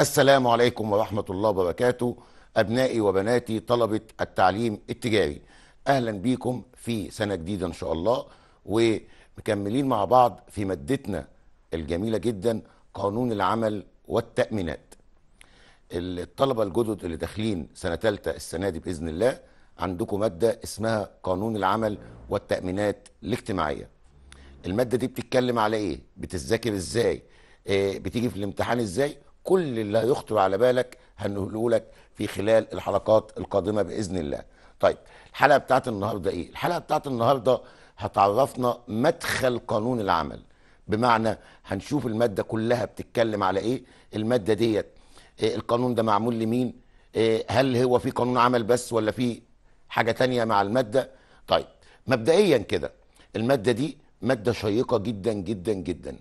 السلام عليكم ورحمة الله وبركاته أبنائي وبناتي طلبة التعليم التجاري أهلا بيكم في سنة جديدة إن شاء الله ومكملين مع بعض في مادتنا الجميلة جدا قانون العمل والتأمينات الطلبة الجدد اللي داخلين سنة ثالثة السنة دي بإذن الله عندكم مادة اسمها قانون العمل والتأمينات الاجتماعية المادة دي بتتكلم على إيه؟ بتذاكر إزاي؟ آه، بتيجي في الامتحان إزاي؟ كل اللي هيخطر على بالك هنقوله لك في خلال الحلقات القادمه باذن الله. طيب الحلقه بتاعت النهارده ايه؟ الحلقه بتاعت النهارده هتعرفنا مدخل قانون العمل بمعنى هنشوف الماده كلها بتتكلم على ايه؟ الماده ديت إيه القانون ده معمول لمين؟ إيه هل هو في قانون عمل بس ولا في حاجه تانية مع الماده؟ طيب مبدئيا كده الماده دي ماده شيقه جدا جدا جدا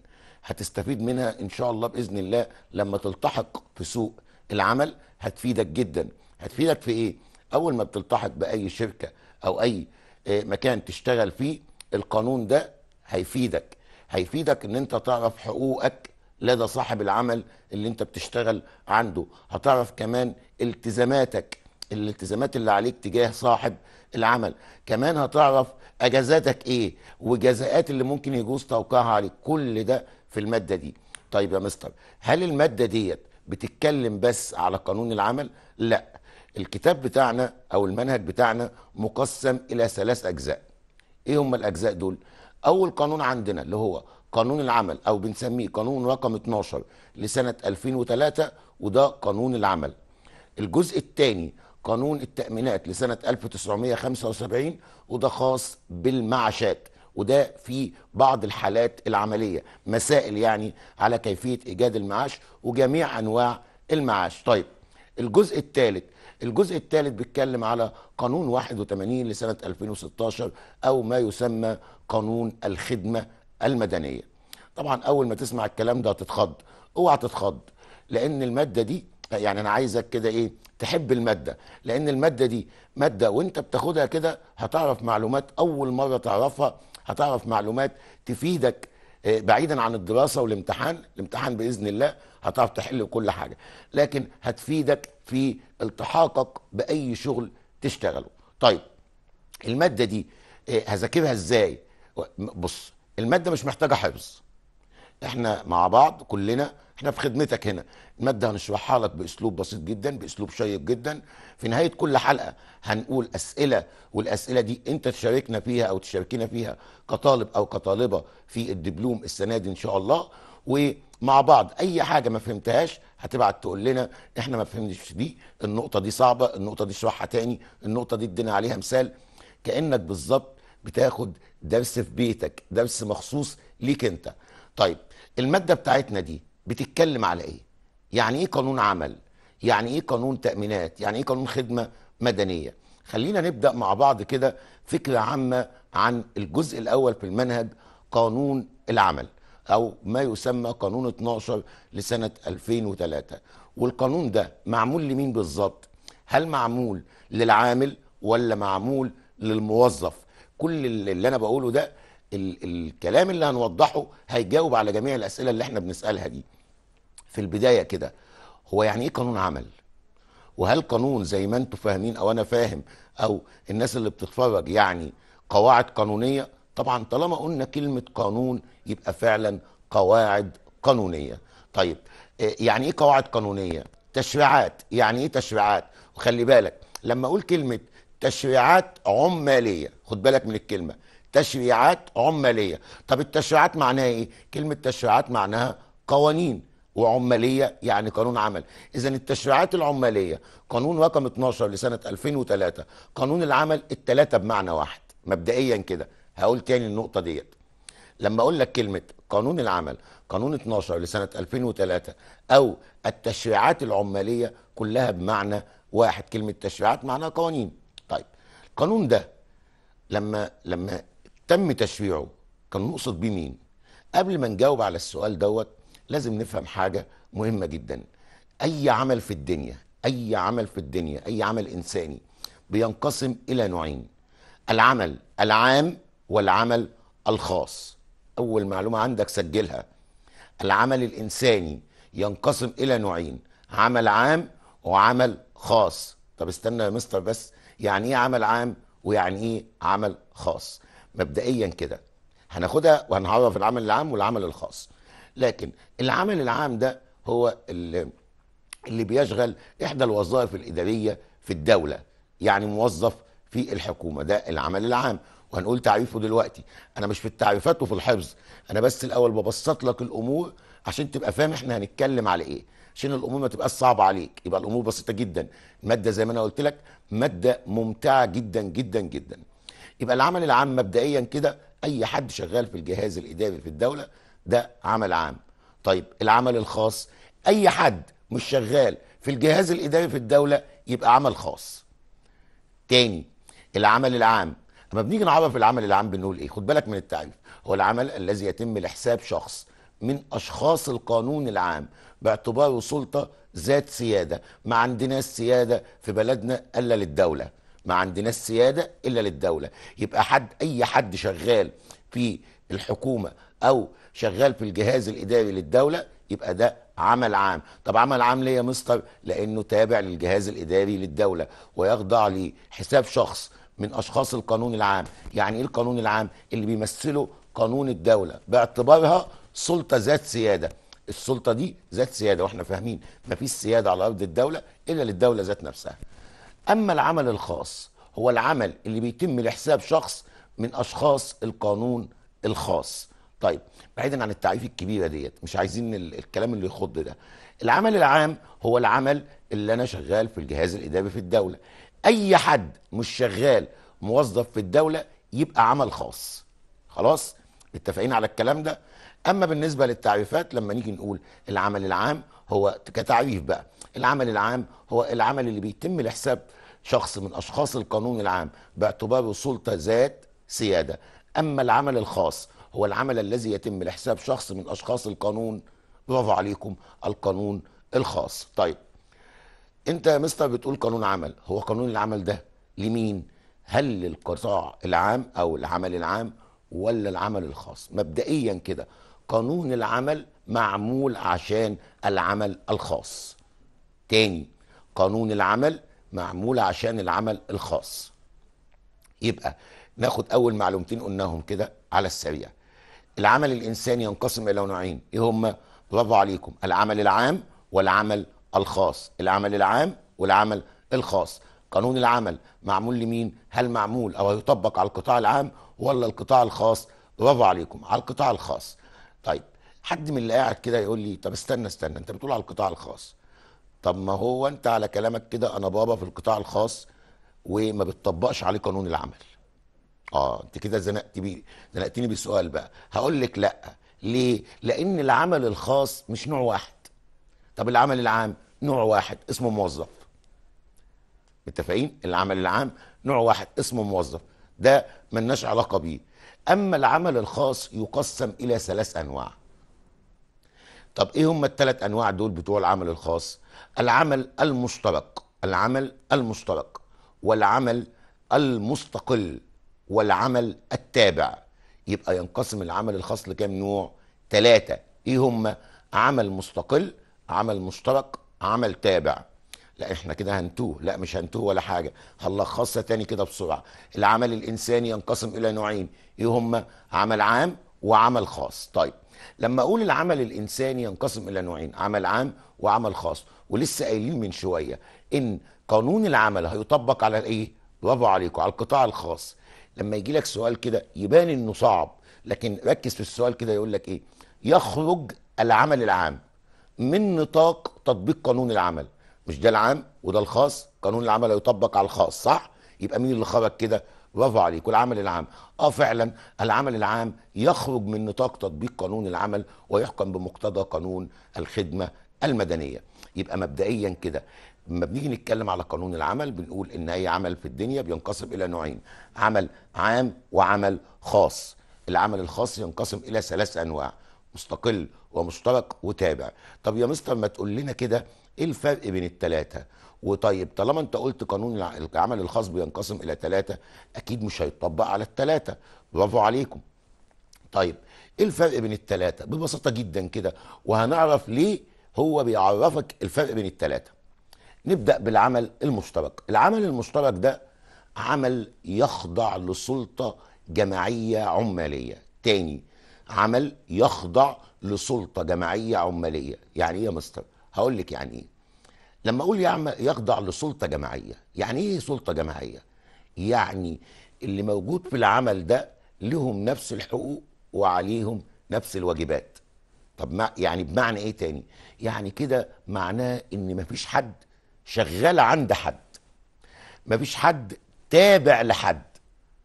هتستفيد منها ان شاء الله باذن الله لما تلتحق في سوق العمل هتفيدك جدا هتفيدك في ايه اول ما بتلتحق باي شركه او اي آه، مكان تشتغل فيه القانون ده هيفيدك هيفيدك ان انت تعرف حقوقك لدى صاحب العمل اللي انت بتشتغل عنده هتعرف كمان التزاماتك الالتزامات اللي عليك تجاه صاحب العمل كمان هتعرف اجازاتك ايه وجزاءات اللي ممكن يجوز توقيعها عليك كل ده في الماده دي طيب يا مستر هل الماده ديت بتتكلم بس على قانون العمل لا الكتاب بتاعنا او المنهج بتاعنا مقسم الى ثلاث اجزاء ايه هم الاجزاء دول اول قانون عندنا اللي هو قانون العمل او بنسميه قانون رقم 12 لسنه 2003 وده قانون العمل الجزء الثاني قانون التامينات لسنه 1975 وده خاص بالمعاشات وده في بعض الحالات العمليه مسائل يعني على كيفيه ايجاد المعاش وجميع انواع المعاش طيب الجزء الثالث الجزء الثالث بيتكلم على قانون 81 لسنه 2016 او ما يسمى قانون الخدمه المدنيه طبعا اول ما تسمع الكلام ده هتتخض اوعى تتخض لان الماده دي يعني انا عايزك كده ايه تحب الماده لان الماده دي ماده وانت بتاخدها كده هتعرف معلومات اول مره تعرفها هتعرف معلومات تفيدك آه، بعيدا عن الدراسه والامتحان الامتحان باذن الله هتعرف تحل كل حاجه لكن هتفيدك في التحاقك باي شغل تشتغله طيب الماده دي آه، هذاكرها ازاي بص الماده مش محتاجه حفظ احنا مع بعض كلنا احنا في خدمتك هنا الماده هنشرحها لك باسلوب بسيط جدا باسلوب شيق جدا في نهايه كل حلقه هنقول اسئله والاسئله دي انت تشاركنا فيها او تشاركينا فيها كطالب او كطالبه في الدبلوم السنه دي ان شاء الله ومع بعض اي حاجه ما فهمتهاش هتبعت تقول لنا احنا ما فهمناش دي النقطه دي صعبه النقطه دي اشرحها تاني النقطه دي ادينا عليها مثال كانك بالظبط بتاخد درس في بيتك درس مخصوص ليك انت طيب الماده بتاعتنا دي بتتكلم على ايه يعني ايه قانون عمل يعني ايه قانون تامينات يعني ايه قانون خدمه مدنيه خلينا نبدا مع بعض كده فكره عامه عن الجزء الاول في المنهج قانون العمل او ما يسمى قانون 12 لسنه 2003 والقانون ده معمول لمين بالظبط هل معمول للعامل ولا معمول للموظف كل اللي انا بقوله ده ال الكلام اللي هنوضحه هيجاوب على جميع الاسئله اللي احنا بنسالها دي في البدايه كده هو يعني ايه قانون عمل وهل قانون زي ما انتم فاهمين او انا فاهم او الناس اللي بتتفرج يعني قواعد قانونيه طبعا طالما قلنا كلمه قانون يبقى فعلا قواعد قانونيه طيب يعني ايه قواعد قانونيه تشريعات يعني ايه تشريعات وخلي بالك لما اقول كلمه تشريعات عماليه خد بالك من الكلمه تشريعات عماليه طب التشريعات معناها ايه كلمه تشريعات معناها قوانين وعماليه يعني قانون عمل اذا التشريعات العماليه قانون رقم 12 لسنه 2003 قانون العمل الثلاثه بمعنى واحد مبدئيا كده هقول تاني النقطه ديت لما اقول لك كلمه قانون العمل قانون 12 لسنه 2003 او التشريعات العماليه كلها بمعنى واحد كلمه تشريعات معناها قوانين طيب القانون ده لما لما تم تشريعه كان نقصد بيه مين قبل ما نجاوب على السؤال دوت لازم نفهم حاجة مهمة جدا أي عمل في الدنيا أي عمل في الدنيا أي عمل إنساني بينقسم إلى نوعين العمل العام والعمل الخاص أول معلومة عندك سجلها العمل الإنساني ينقسم إلى نوعين عمل عام وعمل خاص طب استنى يا مستر بس يعني إيه عمل عام ويعني إيه عمل خاص مبدئيا كده هناخدها وهنعرف العمل العام والعمل الخاص لكن العمل العام ده هو اللي, اللي بيشغل احدى الوظائف الاداريه في الدوله يعني موظف في الحكومه ده العمل العام وهنقول تعريفه دلوقتي انا مش في التعريفات وفي الحفظ انا بس الاول ببسط لك الامور عشان تبقى فاهم احنا هنتكلم على ايه عشان الامور ما تبقاش صعبه عليك يبقى الامور بسيطه جدا ماده زي ما انا قلت لك ماده ممتعه جدا جدا جدا يبقى العمل العام مبدئيا كده اي حد شغال في الجهاز الاداري في الدوله ده عمل عام طيب العمل الخاص اي حد مش شغال في الجهاز الاداري في الدوله يبقى عمل خاص تاني العمل العام اما بنيجي نعرف العمل العام بنقول ايه خد بالك من التعريف هو العمل الذي يتم لحساب شخص من اشخاص القانون العام باعتباره سلطه ذات سياده ما عندناش سياده في بلدنا الا للدوله ما عندناش سياده الا للدوله يبقى حد اي حد شغال في الحكومه او شغال في الجهاز الاداري للدوله يبقى ده عمل عام طب عمل عام ليه يا مستر لانه تابع للجهاز الاداري للدوله ويخضع لحساب شخص من اشخاص القانون العام يعني ايه القانون العام اللي بيمثله قانون الدوله باعتبارها سلطه ذات سياده السلطه دي ذات سياده واحنا فاهمين مفيش سياده على ارض الدوله الا للدوله ذات نفسها اما العمل الخاص هو العمل اللي بيتم لحساب شخص من اشخاص القانون الخاص طيب بعيدا عن التعريف الكبيره ديت مش عايزين الكلام اللي يخض ده العمل العام هو العمل اللي انا شغال في الجهاز الاداري في الدوله اي حد مش شغال موظف في الدوله يبقى عمل خاص خلاص متفقين على الكلام ده اما بالنسبه للتعريفات لما نيجي نقول العمل العام هو كتعريف بقى العمل العام هو العمل اللي بيتم لحساب شخص من اشخاص القانون العام باعتباره سلطه ذات سياده اما العمل الخاص هو العمل الذي يتم لحساب شخص من اشخاص القانون برافو عليكم القانون الخاص طيب انت يا مستر بتقول قانون عمل هو قانون العمل ده لمين هل للقطاع العام او العمل العام ولا العمل الخاص مبدئيا كده قانون العمل معمول عشان العمل الخاص تاني قانون العمل معمول عشان العمل الخاص يبقى ناخد اول معلومتين قلناهم كده على السريع العمل الانساني ينقسم الى نوعين ايه هما برافو عليكم العمل العام والعمل الخاص العمل العام والعمل الخاص قانون العمل معمول لمين هل معمول او هيطبق على القطاع العام ولا القطاع الخاص برافو عليكم على القطاع الخاص طيب حد من اللي قاعد كده يقول لي طب استنى استنى انت بتقول على القطاع الخاص طب ما هو انت على كلامك كده انا بابا في القطاع الخاص وما بتطبقش عليه قانون العمل اه انت كده زنقت بي زنقتني بالسؤال بقى هقول لك لا ليه لان العمل الخاص مش نوع واحد طب العمل العام نوع واحد اسمه موظف متفقين العمل العام نوع واحد اسمه موظف ده ملناش علاقه بيه اما العمل الخاص يقسم الى ثلاث انواع طب ايه هم الثلاث انواع دول بتوع العمل الخاص العمل المشترك العمل المشترك والعمل المستقل والعمل التابع يبقى ينقسم العمل الخاص لكام نوع ثلاثة ايه هم عمل مستقل عمل مشترك عمل تابع لا احنا كده هنتوه لا مش هنتوه ولا حاجة هنلخصها تاني كده بسرعة العمل الانساني ينقسم الى نوعين ايه هم عمل عام وعمل خاص طيب لما اقول العمل الانساني ينقسم الى نوعين عمل عام وعمل خاص ولسه قايلين من شويه ان قانون العمل هيطبق على ايه برافو عليكم على القطاع الخاص لما يجي لك سؤال كده يبان انه صعب لكن ركز في السؤال كده يقول لك ايه يخرج العمل العام من نطاق تطبيق قانون العمل مش ده العام وده الخاص قانون العمل هيطبق على الخاص صح يبقى مين اللي خرج كده برافو عليك والعمل العام اه فعلا العمل العام يخرج من نطاق تطبيق قانون العمل ويحكم بمقتضى قانون الخدمه المدنيه يبقى مبدئيا كده لما بنيجي نتكلم على قانون العمل بنقول ان اي عمل في الدنيا بينقسم الى نوعين عمل عام وعمل خاص العمل الخاص ينقسم الى ثلاث انواع مستقل ومشترك وتابع طب يا مستر ما تقول لنا كده ايه الفرق بين الثلاثه وطيب طالما انت قلت قانون العمل الخاص بينقسم الى ثلاثه اكيد مش هيتطبق على الثلاثه برافو عليكم طيب ايه الفرق بين الثلاثه ببساطه جدا كده وهنعرف ليه هو بيعرفك الفرق بين الثلاثه نبدا بالعمل المشترك العمل المشترك ده عمل يخضع لسلطه جماعيه عماليه تاني عمل يخضع لسلطه جماعيه عماليه يعني ايه يا مستر هقول لك يعني ايه لما اقول يعمل يخضع لسلطه جماعيه يعني ايه سلطه جماعيه يعني اللي موجود في العمل ده لهم نفس الحقوق وعليهم نفس الواجبات طب ما يعني بمعنى ايه تاني يعني كده معناه ان مفيش حد شغال عند حد مفيش حد تابع لحد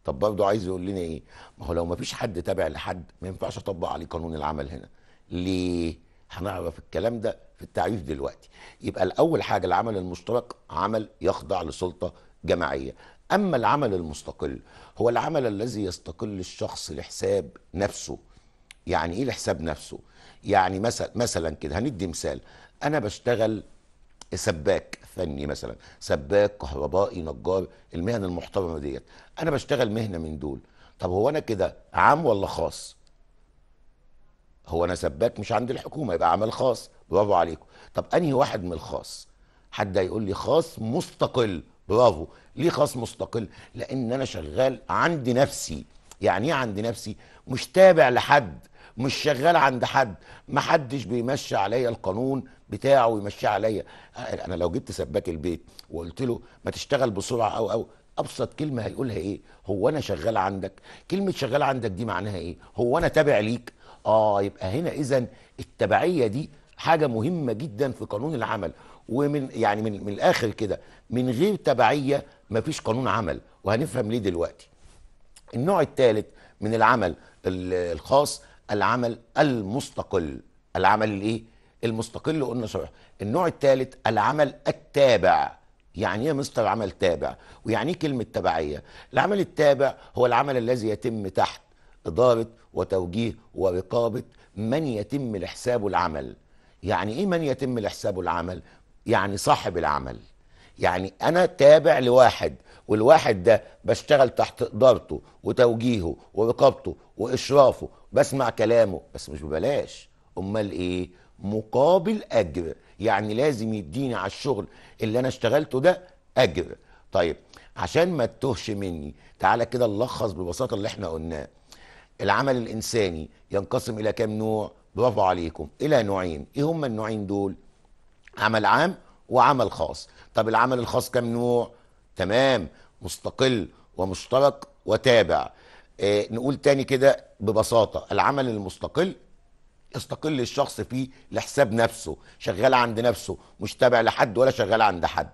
طب برضه عايز يقول لنا ايه ما هو لو مفيش حد تابع لحد ما ينفعش اطبق عليه قانون العمل هنا ليه هنعرف الكلام ده في التعريف دلوقتي يبقى الأول حاجة العمل المشترك عمل يخضع لسلطة جماعية أما العمل المستقل هو العمل الذي يستقل الشخص لحساب نفسه يعني إيه لحساب نفسه يعني مثلا مثلا كده هندي مثال أنا بشتغل سباك فني مثلا سباك كهربائي نجار المهن المحترمه ديت انا بشتغل مهنه من دول طب هو انا كده عام ولا خاص هو انا سباك مش عند الحكومه يبقى عمل خاص برافو عليكم طب انهي واحد من الخاص حد هيقول لي خاص مستقل برافو ليه خاص مستقل لان انا شغال عند نفسي يعني ايه عند نفسي مش تابع لحد مش شغال عند حد محدش بيمشي عليا القانون بتاعه ويمشي عليا انا لو جبت سباك البيت وقلت له ما تشتغل بسرعه او او ابسط كلمه هيقولها ايه هو انا شغال عندك كلمه شغال عندك دي معناها ايه هو انا تابع ليك اه يبقى هنا اذا التبعيه دي حاجه مهمه جدا في قانون العمل ومن يعني من من الاخر كده من غير تبعيه مفيش قانون عمل وهنفهم ليه دلوقتي النوع الثالث من العمل الخاص العمل المستقل العمل الايه المستقل قلنا صحيح النوع الثالث العمل التابع يعني ايه يا مستر عمل تابع ويعني ايه كلمه تبعيه العمل التابع هو العمل الذي يتم تحت إدارة وتوجيه ورقابة من يتم الحساب العمل يعني إيه من يتم الحساب العمل؟ يعني صاحب العمل يعني أنا تابع لواحد والواحد ده بشتغل تحت إدارته وتوجيهه ورقابته وإشرافه بسمع كلامه بس مش ببلاش أمال إيه؟ مقابل أجر يعني لازم يديني على الشغل اللي أنا اشتغلته ده أجر طيب عشان ما تتهش مني تعالى كده نلخص ببساطة اللي احنا قلناه العمل الانساني ينقسم الى كام نوع برافو عليكم الى نوعين ايه هما النوعين دول عمل عام وعمل خاص طب العمل الخاص كام نوع تمام مستقل ومشترك وتابع آه نقول تاني كده ببساطه العمل المستقل يستقل الشخص فيه لحساب نفسه شغال عند نفسه مش تابع لحد ولا شغال عند حد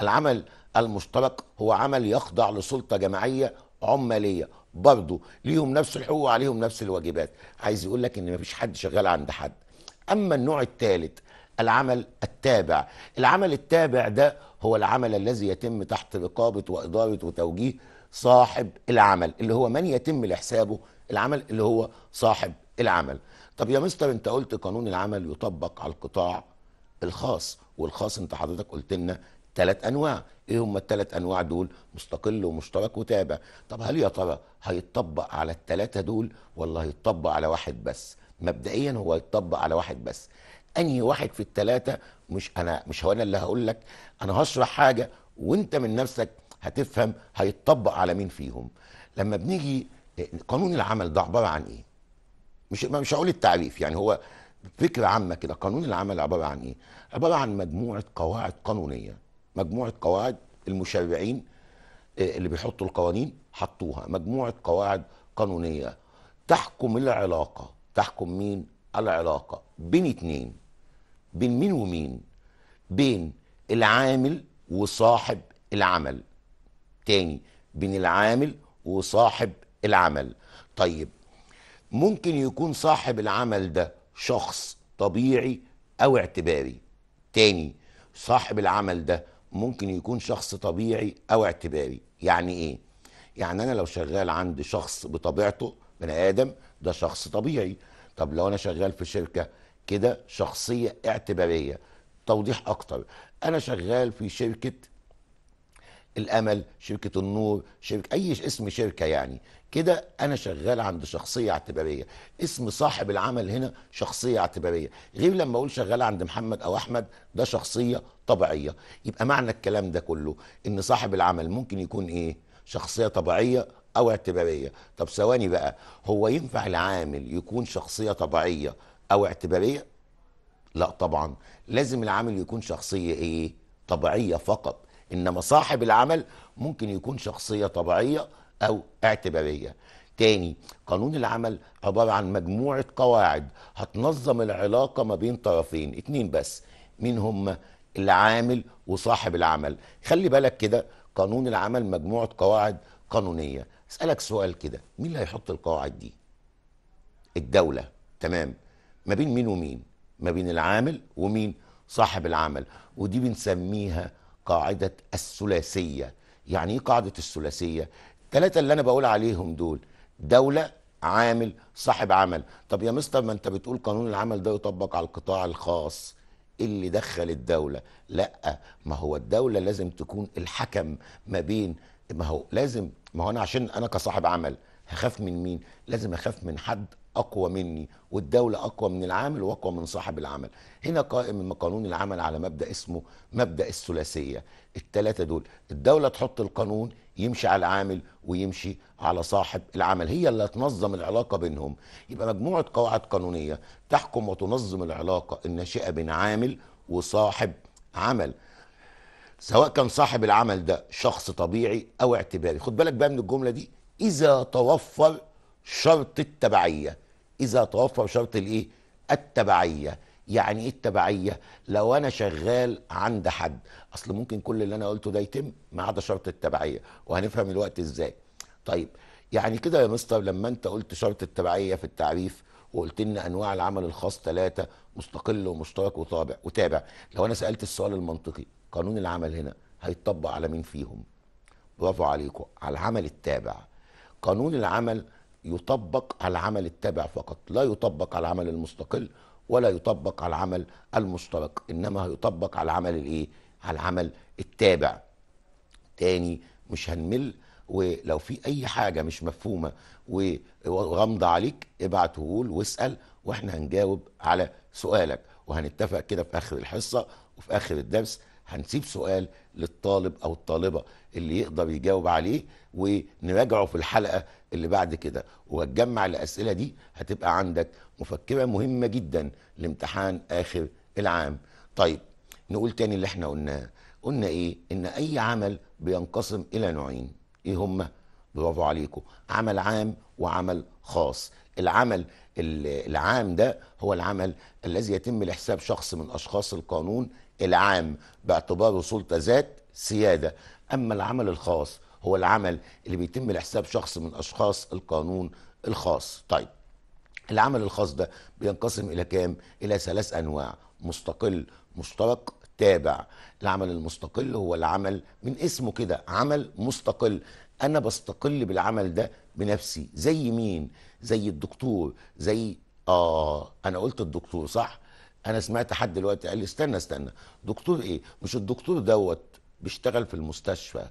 العمل المشترك هو عمل يخضع لسلطه جماعيه عماليه برضه ليهم نفس الحقوق وعليهم نفس الواجبات عايز يقول لك ان مفيش حد شغال عند حد اما النوع الثالث العمل التابع العمل التابع ده هو العمل الذي يتم تحت رقابه واداره وتوجيه صاحب العمل اللي هو من يتم لحسابه العمل اللي هو صاحب العمل طب يا مستر انت قلت قانون العمل يطبق على القطاع الخاص والخاص انت حضرتك قلت لنا ثلاث انواع ايه هم الثلاث انواع دول مستقل ومشترك وتابع طب هل يا ترى هيتطبق على الثلاثه دول ولا هيتطبق على واحد بس مبدئيا هو يتطبق على واحد بس انهي واحد في الثلاثه مش انا مش هو انا اللي هقول لك انا هشرح حاجه وانت من نفسك هتفهم هيتطبق على مين فيهم لما بنيجي قانون العمل ده عباره عن ايه مش مش هقول التعريف يعني هو فكره عامه كده قانون العمل عباره عن ايه عباره عن مجموعه قواعد قانونيه مجموعه قواعد المشرعين آه، اللي بيحطوا القوانين حطوها مجموعه قواعد قانونيه تحكم العلاقه تحكم مين العلاقه بين اتنين بين مين ومين بين العامل وصاحب العمل تاني بين العامل وصاحب العمل طيب ممكن يكون صاحب العمل ده شخص طبيعي او اعتباري تاني صاحب العمل ده ممكن يكون شخص طبيعي او اعتباري يعني ايه يعني انا لو شغال عند شخص بطبيعته بني ادم ده شخص طبيعي طب لو انا شغال في شركه كده شخصيه اعتباريه توضيح اكتر انا شغال في شركه الامل شركه النور شركه اي اسم شركه يعني كده انا شغال عند شخصيه اعتباريه اسم صاحب العمل هنا شخصيه اعتباريه غير لما اقول شغال عند محمد او احمد ده شخصيه طبيعيه يبقى معنى الكلام ده كله ان صاحب العمل ممكن يكون ايه شخصيه طبيعيه او اعتباريه طب ثواني بقى هو ينفع العامل يكون شخصيه طبيعيه او اعتباريه لا طبعا لازم العامل يكون شخصيه ايه طبيعيه فقط انما صاحب العمل ممكن يكون شخصيه طبيعيه أو اعتبارية تاني قانون العمل عبارة عن مجموعة قواعد هتنظم العلاقة ما بين طرفين اتنين بس مين هم العامل وصاحب العمل خلي بالك كده قانون العمل مجموعة قواعد قانونية اسألك سؤال كده مين اللي هيحط القواعد دي الدولة تمام ما بين مين ومين ما بين العامل ومين صاحب العمل ودي بنسميها قاعدة الثلاثية يعني ايه قاعدة الثلاثية الثلاثه اللي انا بقول عليهم دول دوله عامل صاحب عمل طب يا مستر ما انت بتقول قانون العمل ده يطبق على القطاع الخاص إيه اللي دخل الدولة لا ما هو الدولة لازم تكون الحكم ما بين ما هو لازم ما هو أنا عشان أنا كصاحب عمل هخاف من مين لازم أخاف من حد أقوى مني والدولة أقوى من العامل وأقوى من صاحب العمل هنا قائم قانون العمل على مبدأ اسمه مبدأ الثلاثية الثلاثة دول الدولة تحط القانون يمشي على العامل ويمشي على صاحب العمل هي اللي هتنظم العلاقة بينهم يبقى مجموعة قواعد قانونية تحكم وتنظم العلاقة الناشئة بين عامل وصاحب عمل سواء كان صاحب العمل ده شخص طبيعي او اعتباري خد بالك بقى من الجملة دي اذا توفر شرط التبعية اذا توفر شرط الايه التبعية يعني ايه التبعيه لو انا شغال عند حد اصل ممكن كل اللي انا قلته ده يتم ما عدا شرط التبعيه وهنفهم الوقت ازاي طيب يعني كده يا مستر لما انت قلت شرط التبعيه في التعريف وقلت لنا انواع العمل الخاص ثلاثه مستقل ومشترك وطابع وتابع لو انا سالت السؤال المنطقي قانون العمل هنا هيتطبق على مين فيهم برافو عليكم على العمل التابع قانون العمل يطبق على العمل التابع فقط لا يطبق على العمل المستقل ولا يطبق على العمل المشترك انما هيطبق على العمل الايه على العمل التابع تاني مش هنمل ولو في اي حاجه مش مفهومه وغامضه عليك وقول واسال واحنا هنجاوب على سؤالك وهنتفق كده في اخر الحصه وفي اخر الدرس هنسيب سؤال للطالب او الطالبه اللي يقدر يجاوب عليه ونراجعه في الحلقه اللي بعد كده وهتجمع الاسئله دي هتبقى عندك مفكره مهمه جدا لامتحان اخر العام طيب نقول تاني اللي احنا قلناه قلنا ايه ان اي عمل بينقسم الى نوعين ايه هما برافو عليكم عمل عام وعمل خاص العمل العام ده هو العمل الذي يتم لحساب شخص من اشخاص القانون العام باعتباره سلطه ذات سياده اما العمل الخاص هو العمل اللي بيتم لحساب شخص من اشخاص القانون الخاص طيب العمل الخاص ده بينقسم الى كام الى ثلاث انواع مستقل مشترك تابع العمل المستقل هو العمل من اسمه كده عمل مستقل انا بستقل بالعمل ده بنفسي زي مين زي الدكتور زي اه انا قلت الدكتور صح انا سمعت حد دلوقتي قال لي استنى استنى دكتور ايه مش الدكتور دوت بيشتغل في المستشفى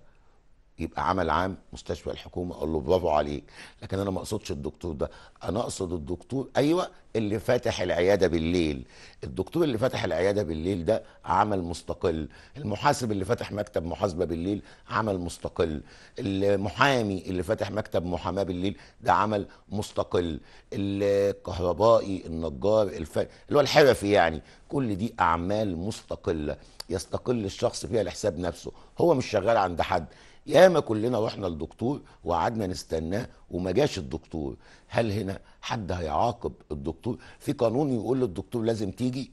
يبقى عمل عام مستشفى الحكومه اقول له برافو عليك لكن انا ما اقصدش الدكتور ده انا اقصد الدكتور ايوه اللي فاتح العياده بالليل الدكتور اللي فاتح العياده بالليل ده عمل مستقل المحاسب اللي فاتح مكتب محاسبه بالليل عمل مستقل المحامي اللي فاتح مكتب محاماه بالليل ده عمل مستقل الكهربائي النجار الف... اللي هو الحرفي يعني كل دي اعمال مستقله يستقل الشخص فيها لحساب نفسه هو مش شغال عند حد ياما كلنا رحنا للدكتور وقعدنا نستناه وما جاش الدكتور هل هنا حد هيعاقب الدكتور في قانون يقول للدكتور لازم تيجي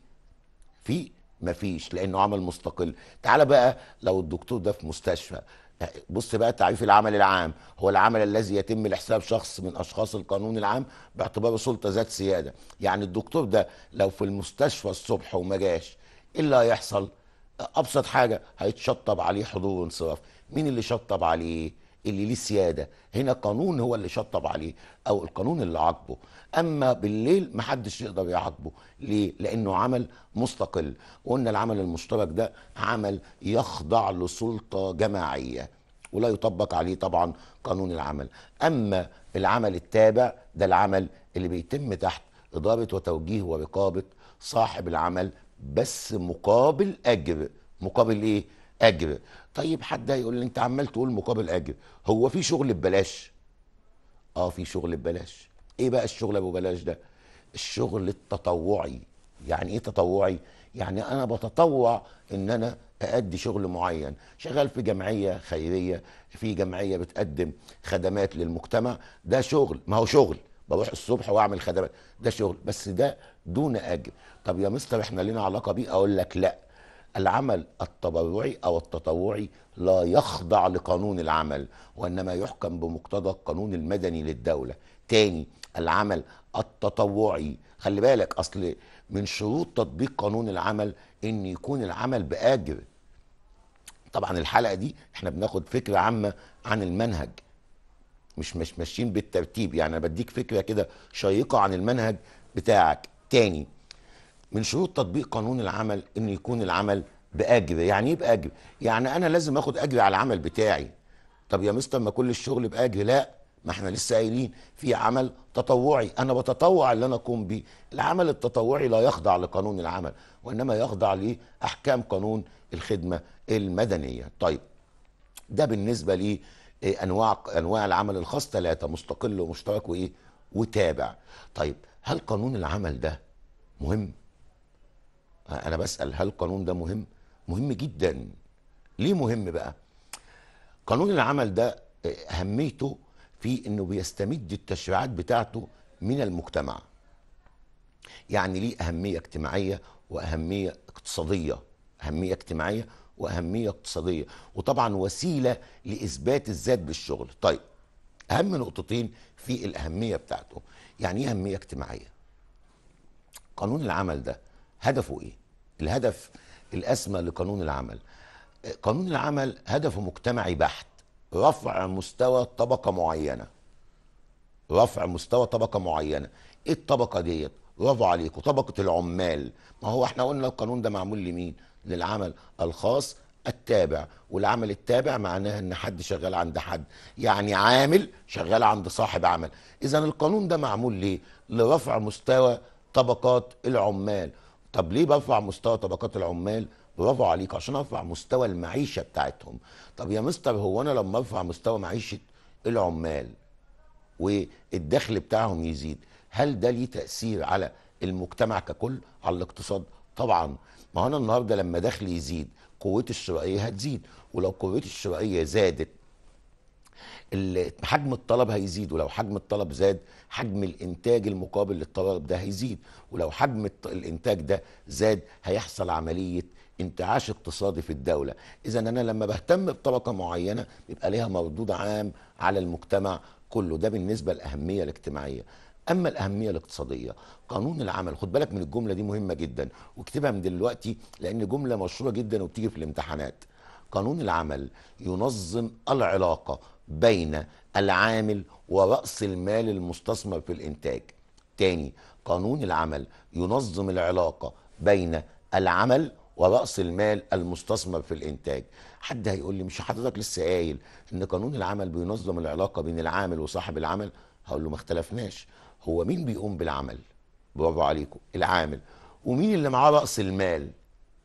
في مفيش لانه عمل مستقل تعال بقى لو الدكتور ده في مستشفى بص بقى تعريف العمل العام هو العمل الذي يتم لحساب شخص من اشخاص القانون العام باعتباره سلطه ذات سياده يعني الدكتور ده لو في المستشفى الصبح وما جاش ايه اللي هيحصل ابسط حاجه هيتشطب عليه حضور وانصراف مين اللي شطب عليه اللي ليه سياده هنا قانون هو اللي شطب عليه او القانون اللي عاقبه اما بالليل محدش يقدر يعاقبه ليه لانه عمل مستقل وقلنا العمل المشترك ده عمل يخضع لسلطه جماعيه ولا يطبق عليه طبعا قانون العمل اما العمل التابع ده العمل اللي بيتم تحت اداره وتوجيه ورقابه صاحب العمل بس مقابل اجر مقابل ايه اجر طيب حد هيقول لي انت عمال تقول مقابل اجر هو في شغل ببلاش اه في شغل ببلاش ايه بقى الشغل ابو بلاش ده الشغل التطوعي يعني ايه تطوعي يعني انا بتطوع ان انا ادي شغل معين شغال في جمعيه خيريه في جمعيه بتقدم خدمات للمجتمع ده شغل ما هو شغل بروح الصبح واعمل خدمات ده شغل بس ده دون اجر طب يا مستر احنا لنا علاقه بيه اقول لك لا العمل التبرعي او التطوعي لا يخضع لقانون العمل وانما يحكم بمقتضى القانون المدني للدوله تاني العمل التطوعي خلي بالك اصل من شروط تطبيق قانون العمل ان يكون العمل باجر طبعا الحلقه دي احنا بناخد فكره عامه عن المنهج مش مش ماشيين بالترتيب يعني انا بديك فكره كده شيقه عن المنهج بتاعك تاني من شروط تطبيق قانون العمل ان يكون العمل باجر يعني ايه باجر يعني انا لازم اخد اجر على العمل بتاعي طب يا مستر ما كل الشغل باجر لا ما احنا لسه قايلين في عمل تطوعي انا بتطوع اللي انا اقوم بيه العمل التطوعي لا يخضع لقانون العمل وانما يخضع لاحكام قانون الخدمه المدنيه طيب ده بالنسبه لي آه، انواع انواع العمل الخاص ثلاثه مستقل ومشترك وايه وتابع طيب هل قانون العمل ده مهم؟ أنا بسأل هل القانون ده مهم؟ مهم جدا ليه مهم بقى؟ قانون العمل ده أهميته في إنه بيستمد التشريعات بتاعته من المجتمع يعني ليه أهمية اجتماعية وأهمية اقتصادية أهمية اجتماعية وأهمية اقتصادية وطبعا وسيلة لإثبات الذات بالشغل طيب أهم نقطتين في الأهمية بتاعته يعني ايه اهميه اجتماعيه قانون العمل ده هدفه ايه الهدف الاسمى لقانون العمل قانون العمل هدفه مجتمعي بحت رفع مستوى طبقه معينه رفع مستوى طبقه معينه ايه الطبقه ديت برافو عليكم طبقه العمال ما هو احنا قلنا القانون ده معمول لمين للعمل الخاص التابع والعمل التابع معناه ان حد شغال عند حد يعني عامل شغال عند صاحب عمل اذا القانون ده معمول ليه لرفع مستوى طبقات العمال طب ليه برفع مستوى طبقات العمال برافو عليك عشان ارفع مستوى المعيشه بتاعتهم طب يا مستر هو انا لما ارفع مستوى معيشه العمال والدخل بتاعهم يزيد هل ده ليه تاثير على المجتمع ككل على الاقتصاد طبعا ما انا النهارده لما دخلي يزيد قوتي الشرائيه هتزيد ولو قوتي الشرائيه زادت حجم الطلب هيزيد ولو حجم الطلب زاد حجم الانتاج المقابل للطلب ده هيزيد ولو حجم الانتاج ده زاد هيحصل عمليه انتعاش اقتصادي في الدوله اذا انا لما بهتم بطبقه معينه بيبقى ليها مردود عام على المجتمع كله ده بالنسبه للاهميه الاجتماعيه اما الاهميه الاقتصاديه قانون العمل خد بالك من الجمله دي مهمه جدا واكتبها من دلوقتي لان جمله مشهوره جدا وبتيجي في الامتحانات قانون العمل ينظم العلاقه بين العامل ورأس المال المستثمر في الإنتاج تاني قانون العمل ينظم العلاقة بين العمل ورأس المال المستثمر في الإنتاج حد هيقول لي مش حضرتك لسه قايل إن قانون العمل بينظم العلاقة بين العامل وصاحب العمل هقول له ما اختلفناش هو مين بيقوم بالعمل برافو عليكم العامل ومين اللي معاه راس المال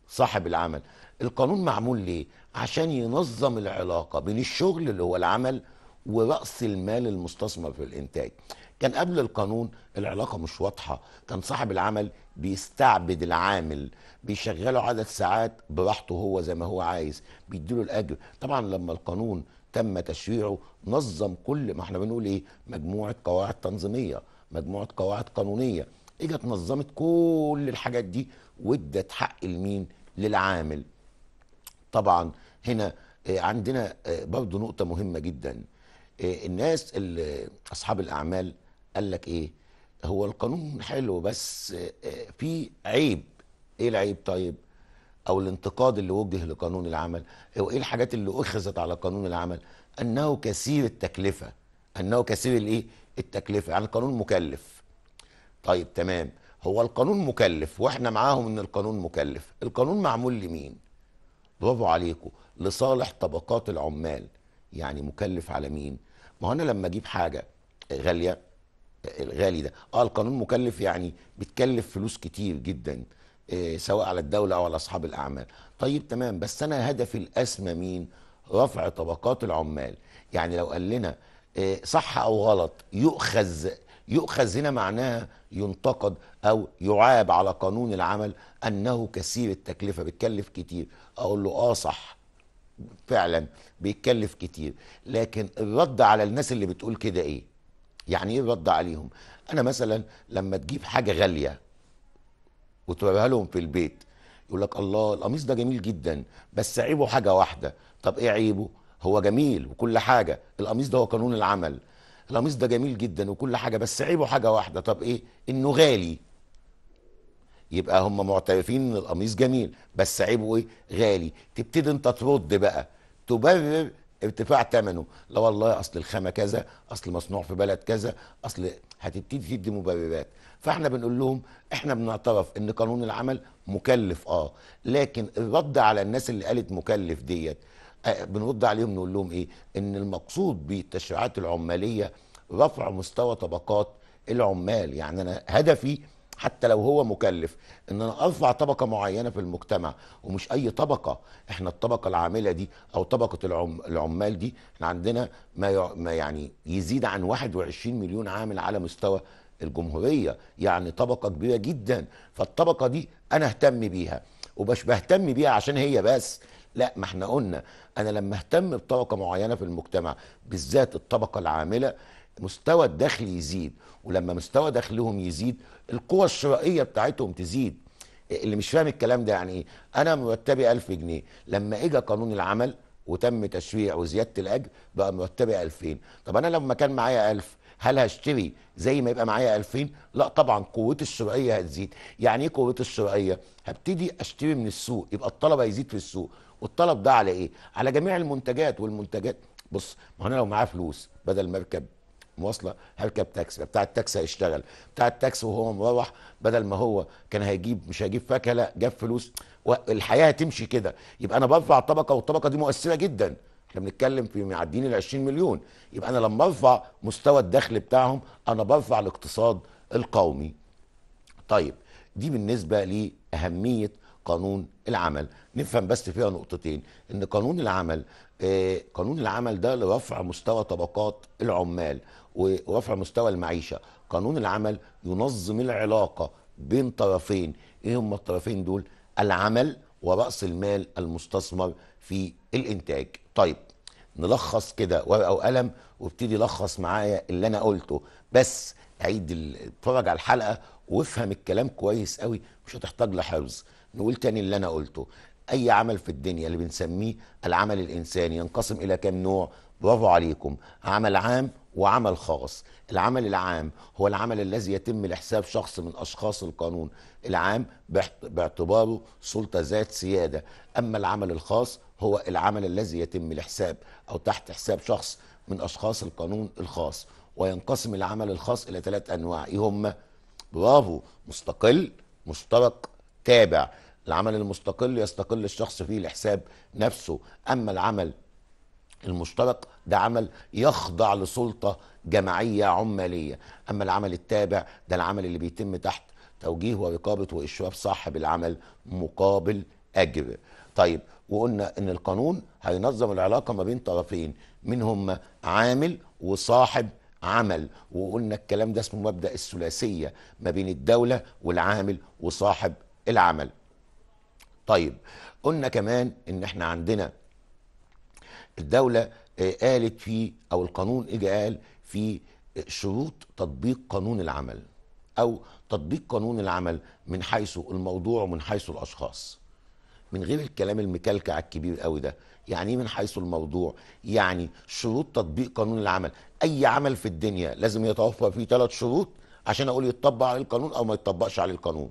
صاحب العمل القانون معمول ليه عشان ينظم العلاقه بين الشغل اللي هو العمل وراس المال المستثمر في الانتاج كان قبل القانون العلاقه مش واضحه كان صاحب العمل بيستعبد العامل بيشغله عدد ساعات براحته هو زي ما هو عايز بيديله الاجر طبعا لما القانون تم تشريعه نظم كل ما احنا بنقول ايه مجموعه قواعد تنظيميه مجموعه قواعد قانونيه اجت نظمت كل الحاجات دي وادت حق لمين للعامل طبعا هنا آه، عندنا آه، برضه نقطه مهمه جدا آه، الناس اللي اصحاب الاعمال قال لك ايه هو القانون حلو بس في عيب ايه العيب طيب او الانتقاد اللي وجه لقانون العمل او ايه الحاجات اللي اخذت على قانون العمل انه كثير التكلفه انه كثير الايه التكلفه يعني القانون مكلف طيب تمام هو القانون مكلف واحنا معاهم ان القانون مكلف القانون معمول لمين برافو عليكم لصالح طبقات العمال يعني مكلف على مين ما هو انا لما اجيب حاجه غاليه الغالي ده اه القانون مكلف يعني بتكلف فلوس كتير جدا إيه سواء على الدوله او على اصحاب الاعمال طيب تمام بس انا هدفي الاسمى مين رفع طبقات العمال يعني لو قال لنا آه، صح او غلط يؤخذ يؤخذ هنا معناها ينتقد او يعاب على قانون العمل انه كثير التكلفه بيتكلف كتير اقول له اه صح فعلا بيتكلف كتير لكن الرد على الناس اللي بتقول كده ايه يعني ايه الرد عليهم انا مثلا لما تجيب حاجه غاليه وتبقى لهم في البيت يقول لك الله القميص ده جميل جدا بس عيبه حاجه واحده طب ايه عيبه هو جميل وكل حاجه القميص ده هو قانون العمل القميص ده جميل جدا وكل حاجه بس عيبه حاجه واحده طب ايه انه غالي يبقى هم معترفين ان القميص جميل بس عيبه ايه غالي تبتدي انت ترد بقى تبرر ارتفاع ثمنه لا والله اصل الخامه كذا اصل مصنوع في بلد كذا اصل هتبتدي تدي مبررات فاحنا بنقول لهم احنا بنعترف ان قانون العمل مكلف اه لكن الرد على الناس اللي قالت مكلف ديت آه، بنرد عليهم نقول لهم ايه ان المقصود بالتشريعات العماليه رفع مستوى طبقات العمال يعني انا هدفي حتى لو هو مكلف ان انا ارفع طبقه معينه في المجتمع ومش اي طبقه احنا الطبقه العامله دي او طبقه العم... العمال دي احنا عندنا ما, ي... ما يعني يزيد عن 21 مليون عامل على مستوى الجمهوريه يعني طبقه كبيره جدا فالطبقه دي انا اهتم بيها ومش بهتم بيها عشان هي بس لا ما احنا قلنا انا لما اهتم بطبقه معينه في المجتمع بالذات الطبقه العامله مستوى الدخل يزيد ولما مستوى دخلهم يزيد القوة الشرائية بتاعتهم تزيد اللي مش فاهم الكلام ده يعني ايه انا مرتبي 1000 جنيه لما اجى قانون العمل وتم تشريع وزيادة الاجر بقى مرتبي 2000 طب انا لما كان معايا 1000 هل هشتري زي ما يبقى معايا 2000 لا طبعا قوتي الشرائيه هتزيد يعني ايه قوتي الشرائيه هبتدي اشتري من السوق يبقى الطلب هيزيد في السوق والطلب ده على ايه على جميع المنتجات والمنتجات بص ما انا لو معاه فلوس بدل ما اركب مواصله هركب تاكسي بتاع التاكسي هيشتغل بتاع التاكسي وهو مروح بدل ما هو كان هيجيب مش هيجيب فاكهه لا جاب فلوس والحياه هتمشي كده يبقى انا برفع طبقه والطبقه دي مؤثره جدا احنا بنتكلم في معديين ال 20 مليون يبقى انا لما ارفع مستوى الدخل بتاعهم انا برفع الاقتصاد القومي طيب دي بالنسبه لاهميه قانون العمل نفهم بس فيها نقطتين ان قانون العمل آه، قانون العمل ده لرفع مستوى طبقات العمال ورفع مستوى المعيشه قانون العمل ينظم العلاقه بين طرفين ايه هم الطرفين دول العمل وراس المال المستثمر في الانتاج طيب نلخص كده ورقه وقلم وابتدي لخص معايا اللي انا قلته بس عيد اتفرج على الحلقه وافهم الكلام كويس قوي مش هتحتاج لحفظ نقول تاني اللي انا قلته اي عمل في الدنيا اللي بنسميه العمل الانساني ينقسم الى كام نوع برافو عليكم عمل عام وعمل خاص العمل العام هو العمل الذي يتم لحساب شخص من أشخاص القانون العام باعتباره سلطة ذات سيادة أما العمل الخاص هو العمل الذي يتم لحساب أو تحت حساب شخص من أشخاص القانون الخاص وينقسم العمل الخاص إلى ثلاث أنواع إيه هم برافو مستقل مشترك تابع العمل المستقل يستقل الشخص فيه لحساب نفسه اما العمل المشترك ده عمل يخضع لسلطه جماعيه عماليه اما العمل التابع ده العمل اللي بيتم تحت توجيه ورقابه واشراف صاحب العمل مقابل اجر طيب وقلنا ان القانون هينظم العلاقه ما بين طرفين منهم عامل وصاحب عمل وقلنا الكلام ده اسمه مبدا الثلاثيه ما بين الدوله والعامل وصاحب العمل طيب قلنا كمان ان احنا عندنا الدولة آه، قالت في او القانون اجى قال في آه، شروط تطبيق قانون العمل او تطبيق قانون العمل من حيث الموضوع ومن حيث الاشخاص من غير الكلام المكلكع الكبير قوي ده يعني ايه من حيث الموضوع يعني شروط تطبيق قانون العمل اي عمل في الدنيا لازم يتوفر فيه ثلاث شروط عشان اقول يتطبق عليه القانون او ما يتطبقش عليه القانون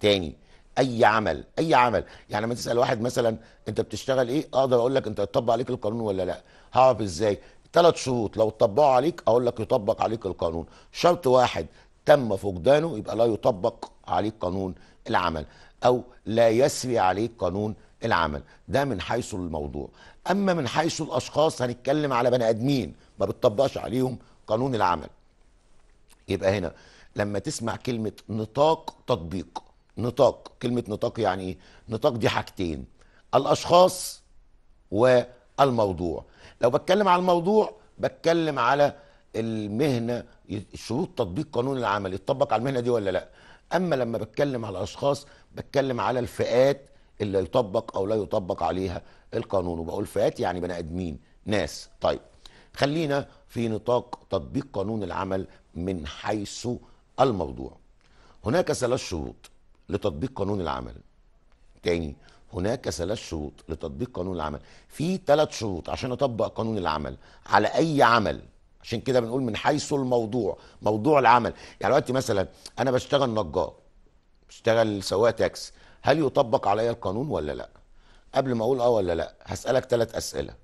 تاني اي عمل اي عمل يعني لما تسال واحد مثلا انت بتشتغل ايه اقدر اقول لك انت يطبق عليك القانون ولا لا هعرف ازاي ثلاث شروط لو طبقوا عليك اقول لك يطبق عليك القانون شرط واحد تم فقدانه يبقى لا يطبق عليك قانون العمل او لا يسري عليك قانون العمل ده من حيث الموضوع اما من حيث الاشخاص هنتكلم على بني ادمين ما بتطبقش عليهم قانون العمل يبقى هنا لما تسمع كلمه نطاق تطبيق نطاق كلمة نطاق يعني ايه نطاق دي حاجتين الأشخاص والموضوع لو بتكلم على الموضوع بتكلم على المهنة شروط تطبيق قانون العمل يتطبق على المهنة دي ولا لا أما لما بتكلم على الأشخاص بتكلم على الفئات اللي يطبق أو لا يطبق عليها القانون وبقول فئات يعني بني آدمين ناس طيب خلينا في نطاق تطبيق قانون العمل من حيث الموضوع هناك ثلاث شروط لتطبيق قانون العمل تاني هناك ثلاث شروط لتطبيق قانون العمل في ثلاث شروط عشان اطبق قانون العمل على اي عمل عشان كده بنقول من حيث الموضوع موضوع العمل يعني دلوقتي مثلا انا بشتغل نجار بشتغل سواق تاكسي هل يطبق عليا القانون ولا لا قبل ما اقول اه ولا لا هسالك ثلاث اسئله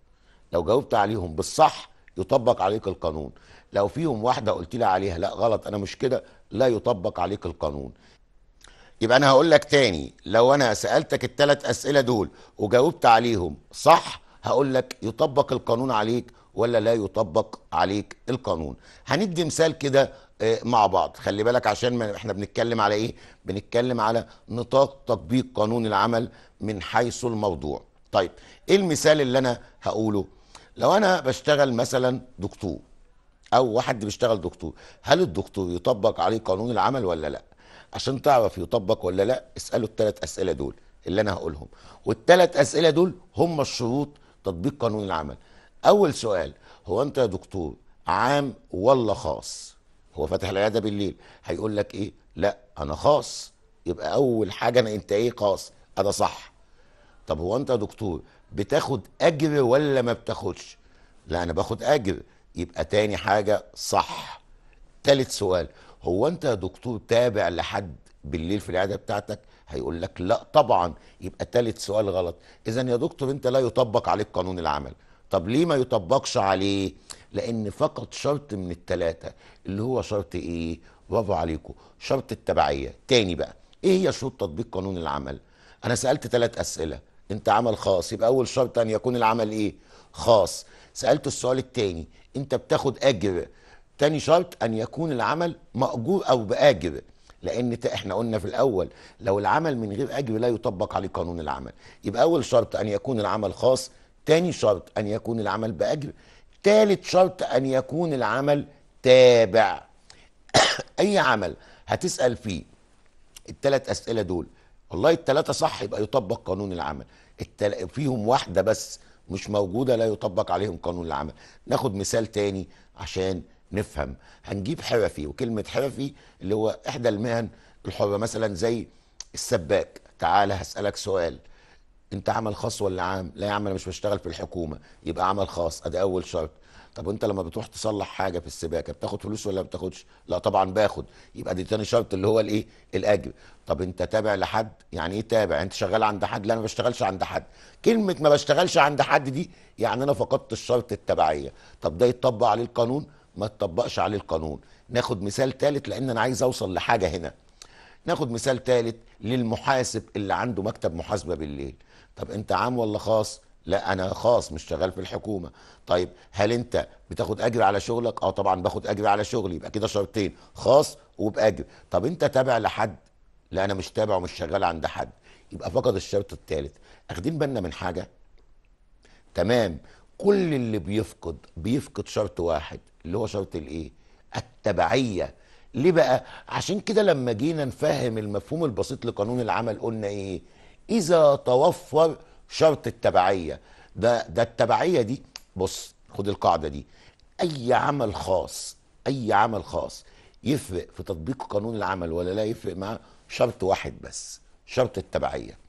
لو جاوبت عليهم بالصح يطبق عليك القانون لو فيهم واحده قلت لي عليها لا غلط انا مش كده لا يطبق عليك القانون يبقى انا هقول لك تاني لو انا سالتك الثلاث اسئله دول وجاوبت عليهم صح هقول لك يطبق القانون عليك ولا لا يطبق عليك القانون هندي مثال كده آه، مع بعض خلي بالك عشان احنا بنتكلم على ايه بنتكلم على نطاق تطبيق قانون العمل من حيث الموضوع طيب ايه المثال اللي انا هقوله لو انا بشتغل مثلا دكتور او واحد بيشتغل دكتور هل الدكتور يطبق عليه قانون العمل ولا لا عشان تعرف يطبق ولا لا اساله الثلاث اسئله دول اللي انا هقولهم والثلاث اسئله دول هم الشروط تطبيق قانون العمل اول سؤال هو انت يا دكتور عام ولا خاص هو فاتح العياده بالليل هيقول لك ايه لا انا خاص يبقى اول حاجه انا انت ايه خاص انا صح طب هو انت يا دكتور بتاخد اجر ولا ما بتاخدش لا انا باخد اجر يبقى تاني حاجه صح تالت سؤال هو انت يا دكتور تابع لحد بالليل في العياده بتاعتك هيقول لك لا طبعا يبقى ثالث سؤال غلط اذا يا دكتور انت لا يطبق عليك قانون العمل طب ليه ما يطبقش عليه لان فقط شرط من الثلاثه اللي هو شرط ايه برافو عليكم شرط التبعيه تاني بقى ايه هي شروط تطبيق قانون العمل انا سالت ثلاث اسئله انت عمل خاص يبقى اول شرط ان يكون العمل ايه خاص سالت السؤال التاني انت بتاخد اجر تاني شرط ان يكون العمل ماجور او باجر لان احنا قلنا في الاول لو العمل من غير اجر لا يطبق عليه قانون العمل يبقى اول شرط ان يكون العمل خاص تاني شرط ان يكون العمل باجر تالت شرط ان يكون العمل تابع اي عمل هتسال فيه التلات اسئله دول والله التلاته صح يبقى يطبق قانون العمل التل... فيهم واحده بس مش موجوده لا يطبق عليهم قانون العمل ناخد مثال تاني عشان نفهم هنجيب حرفي وكلمه حرفي اللي هو احدى المهن الحره مثلا زي السباك تعالى هسالك سؤال انت عمل خاص ولا عام لا يا عم انا مش بشتغل في الحكومه يبقى عمل خاص ادي اول شرط طب انت لما بتروح تصلح حاجه في السباكه بتاخد فلوس ولا ما بتاخدش لا طبعا باخد يبقى دي تاني شرط اللي هو الايه الاجر طب انت تابع لحد يعني ايه تابع انت شغال عند حد لا انا ما بشتغلش عند حد كلمه ما بشتغلش عند حد دي يعني انا فقدت الشرط التبعيه طب ده يتطبق عليه القانون ما تطبقش عليه القانون ناخد مثال ثالث لان انا عايز اوصل لحاجه هنا ناخد مثال ثالث للمحاسب اللي عنده مكتب محاسبه بالليل طب انت عام ولا خاص لا انا خاص مش شغال في الحكومه طيب هل انت بتاخد اجر على شغلك اه طبعا باخد اجر على شغلي يبقى كده شرطين خاص وباجر طب انت تابع لحد لا انا مش تابع ومش شغال عند حد يبقى فقد الشرط الثالث اخدين بالنا من حاجه تمام كل اللي بيفقد بيفقد شرط واحد اللي هو شرط الايه التبعيه ليه بقى عشان كده لما جينا نفهم المفهوم البسيط لقانون العمل قلنا ايه اذا توفر شرط التبعيه ده ده التبعيه دي بص خد القاعده دي اي عمل خاص اي عمل خاص يفرق في تطبيق قانون العمل ولا لا يفرق معاه شرط واحد بس شرط التبعيه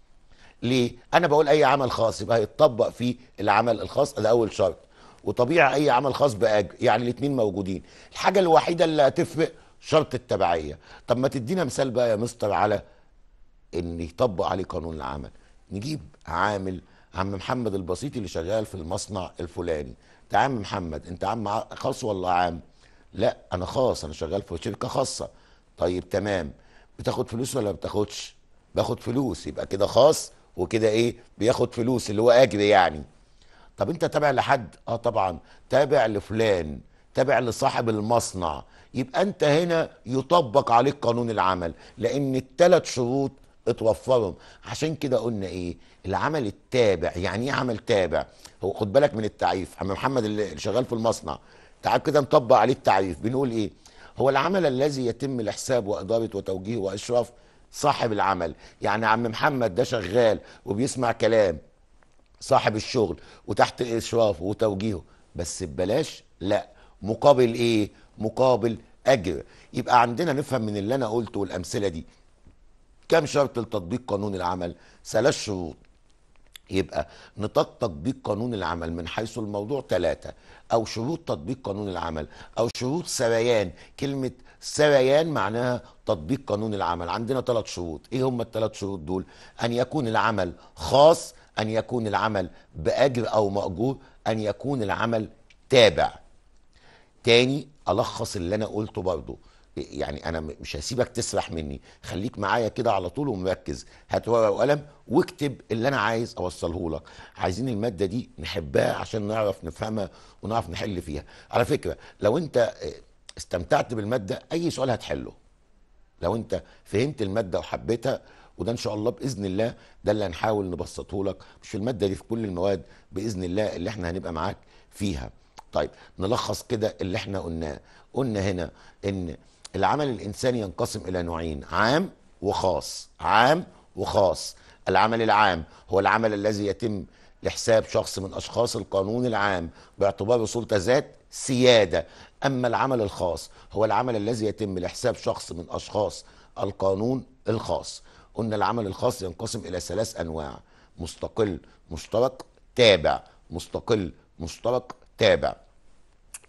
ليه؟ انا بقول اي عمل خاص يبقى هيتطبق فيه العمل الخاص ده اول شرط وطبيعي اي عمل خاص باجر يعني الاثنين موجودين الحاجه الوحيده اللي هتفرق شرط التبعيه طب ما تدينا مثال بقى يا مستر على ان يطبق عليه قانون العمل نجيب عامل عم محمد البسيط اللي شغال في المصنع الفلاني انت عم محمد انت عم خاص ولا عام لا انا خاص انا شغال في شركه خاصه طيب تمام بتاخد فلوس ولا ما بتاخدش باخد فلوس يبقى كده خاص وكده ايه بياخد فلوس اللي هو اجر يعني طب انت تابع لحد اه طبعا تابع لفلان تابع لصاحب المصنع يبقى انت هنا يطبق عليك قانون العمل لان الثلاث شروط اتوفرهم عشان كده قلنا ايه العمل التابع يعني ايه عمل تابع هو خد بالك من التعريف عم محمد اللي شغال في المصنع تعال كده نطبق عليه التعريف بنقول ايه هو العمل الذي يتم الاحساب واداره وتوجيه واشراف صاحب العمل يعني عم محمد ده شغال وبيسمع كلام صاحب الشغل وتحت اشرافه وتوجيهه بس ببلاش لا مقابل ايه مقابل اجر يبقى عندنا نفهم من اللي انا قلته والامثله دي كم شرط لتطبيق قانون العمل ثلاث شروط يبقى نطاق تطبيق قانون العمل من حيث الموضوع ثلاثة أو شروط تطبيق قانون العمل أو شروط سريان كلمة سريان معناها تطبيق قانون العمل عندنا ثلاث شروط ايه هم الثلاث شروط دول ان يكون العمل خاص ان يكون العمل باجر او ماجور ان يكون العمل تابع تاني الخص اللي انا قلته برضه يعني انا مش هسيبك تسرح مني خليك معايا كده على طول ومركز هات ورقه وقلم واكتب اللي انا عايز اوصله لك عايزين الماده دي نحبها عشان نعرف نفهمها ونعرف نحل فيها على فكره لو انت استمتعت بالماده اي سؤال هتحله لو انت فهمت الماده وحبيتها وده ان شاء الله باذن الله ده اللي هنحاول نبسطه لك مش في الماده دي في كل المواد باذن الله اللي احنا هنبقى معاك فيها طيب نلخص كده اللي احنا قلناه قلنا هنا ان العمل الانساني ينقسم الى نوعين عام وخاص عام وخاص العمل العام هو العمل الذي يتم لحساب شخص من اشخاص القانون العام باعتباره سلطه ذات سياده أما العمل الخاص هو العمل الذي يتم لحساب شخص من أشخاص القانون الخاص قلنا العمل الخاص ينقسم إلى ثلاث أنواع مستقل مشترك تابع مستقل مشترك تابع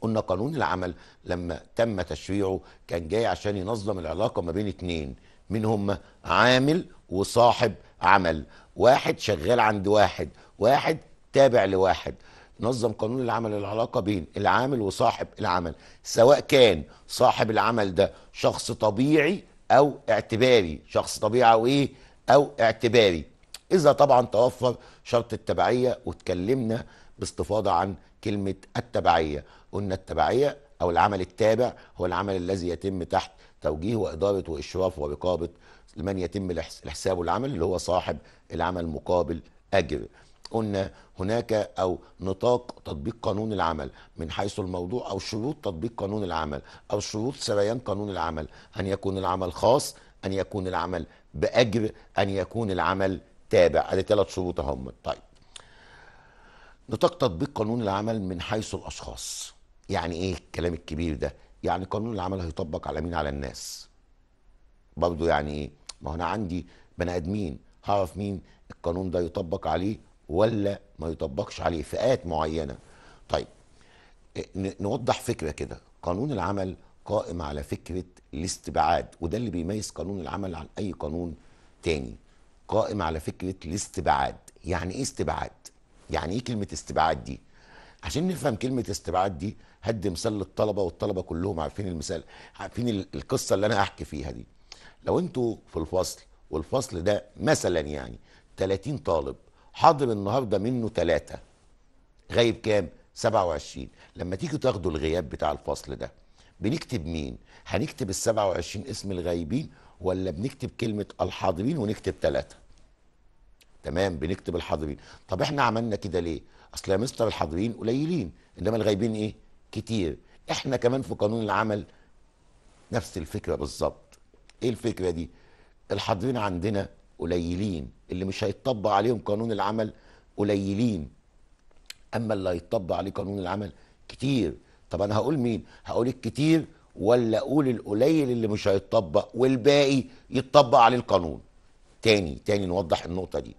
قلنا قانون العمل لما تم تشريعه كان جاي عشان ينظم العلاقة ما بين اتنين منهم عامل وصاحب عمل واحد شغال عند واحد واحد تابع لواحد نظم قانون العمل العلاقه بين العامل وصاحب العمل سواء كان صاحب العمل ده شخص طبيعي او اعتباري شخص طبيعي او ايه او اعتباري اذا طبعا توفر شرط التبعيه واتكلمنا باستفاضه عن كلمه التبعيه قلنا التبعيه او العمل التابع هو العمل الذي يتم تحت توجيه واداره واشراف ورقابه من يتم الحساب العمل اللي هو صاحب العمل مقابل اجر قلنا هناك او نطاق تطبيق قانون العمل من حيث الموضوع او شروط تطبيق قانون العمل او شروط سريان قانون العمل ان يكون العمل خاص ان يكون العمل باجر ان يكون العمل تابع ادي ثلاث شروط هم طيب نطاق تطبيق قانون العمل من حيث الاشخاص يعني ايه الكلام الكبير ده يعني قانون العمل هيطبق على مين على الناس برضه يعني ايه ما هو انا عندي بني ادمين هعرف مين القانون ده يطبق عليه ولا ما يطبقش عليه فئات معينه طيب نوضح فكره كده قانون العمل قائم على فكره الاستبعاد وده اللي بيميز قانون العمل عن اي قانون تاني قائم على فكره الاستبعاد يعني ايه استبعاد يعني ايه كلمه استبعاد دي عشان نفهم كلمه استبعاد دي هدي مثال للطلبه والطلبه كلهم عارفين المثال عارفين القصه اللي انا هحكي فيها دي لو انتوا في الفصل والفصل ده مثلا يعني 30 طالب حاضر النهارده منه ثلاثة غايب كام 27 لما تيجوا تاخدوا الغياب بتاع الفصل ده بنكتب مين هنكتب ال 27 اسم الغايبين ولا بنكتب كلمة الحاضرين ونكتب ثلاثة تمام بنكتب الحاضرين طب احنا عملنا كده ليه اصل يا مستر الحاضرين قليلين انما الغايبين ايه كتير احنا كمان في قانون العمل نفس الفكرة بالظبط ايه الفكرة دي الحاضرين عندنا قليلين اللي مش هيتطبق عليهم قانون العمل قليلين اما اللي هيتطبق عليه قانون العمل كتير طب انا هقول مين هقول الكتير ولا اقول القليل اللي مش هيتطبق والباقي يتطبق عليه القانون تاني تاني نوضح النقطه دي